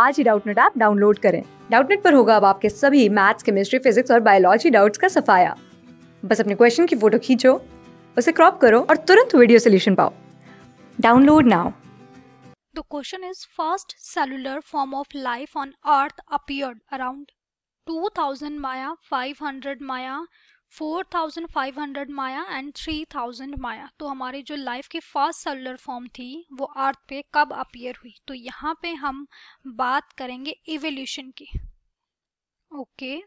आज ही Doubtnut app download करें डाउटनेट पर होगा अब आपके सभी मैथ्स केमिस्ट्री फिजिक्स और बायोलॉजी डाउट्स का सफाया बस अपने क्वेश्चन की फोटो खींचो उसे क्रॉप करो और तुरंत वीडियो सोल्यूशन पाओ download now The question is first cellular form of life on earth appeared around 2000 Maya 500 Maya 4,500 माया एंड 3,000 माया तो हमारी जो लाइफ की फर्स्ट सेलुलर फॉर्म थी वो अर्थ पे कब अपियर हुई तो यहाँ पे हम बात करेंगे इवोल्यूशन की ओके okay,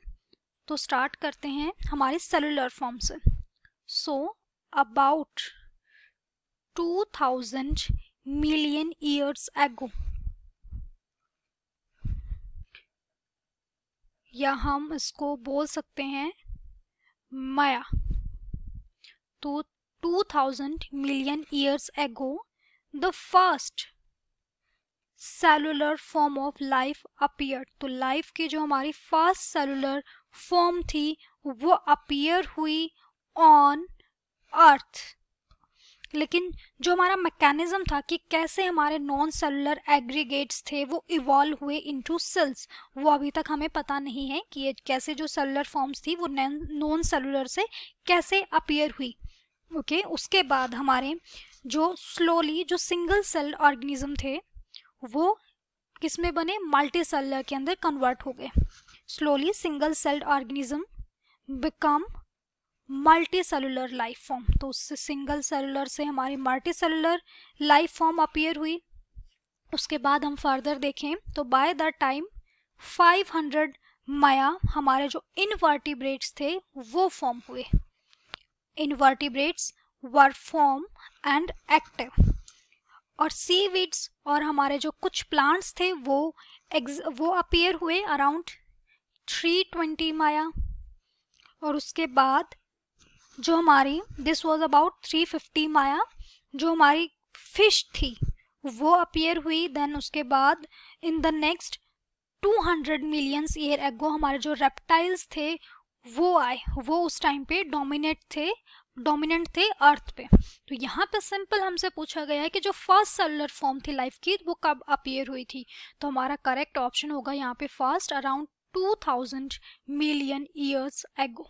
तो स्टार्ट करते हैं हमारे सेलुलर फॉर्म से सो अबाउट 2000 मिलियन ईयर्स एगो या हम इसको बोल सकते हैं Maya. To 2000 million years ago, the first cellular form of life appear तो लाइफ की जो हमारी फर्स्ट सेलुलर फॉर्म थी वो अपियर हुई ऑन अर्थ लेकिन जो हमारा मैकेनिज्म था कि कैसे हमारे नॉन सेलुलर एग्रीगेट्स थे वो इवॉल्व हुए इनटू सेल्स वो अभी तक हमें पता नहीं है कि ये कैसे जो सेलुलर फॉर्म्स थी वो नॉन सेलुलर से कैसे अपीयर हुई ओके okay? उसके बाद हमारे जो स्लोली जो सिंगल सेल ऑर्गेनिज्म थे वो किस में बने मल्टी सेलर के अंदर कन्वर्ट हो गए slowly single celled organism become multicellular life form तो उससे सिंगल सेलुलर से हमारी multicellular life form appear हुई उसके बाद हम फर्दर देखें तो बाय द टाइम 500 माया हमारे जो इनवर्टिब्रेट्स थे वो फॉर्म हुए invertebrates were form and active और सी वीड्स और हमारे जो कुछ प्लांट्स थे वो वो अपीयर हुए अराउंड 320 माया और उसके बाद जो हमारी this was about three fifty माया जो हमारी फिश थी वो अपियर हुई देन उसके बाद in the next two hundred millions year ago हमारे जो रेप्टाइल्स थे वो आए वो उस टाइम पे डोमिनेट थे डोमिनेंट थे अर्थ पे तो यहाँ पे सिंपल हमसे पूछा गया है कि जो फर्स्ट सेलुलर फॉर्म थी लाइफ की वो कब अपियर हुई थी तो हमारा करेक्ट ऑप्शन होगा यहाँ पे first around two thousand million years एगो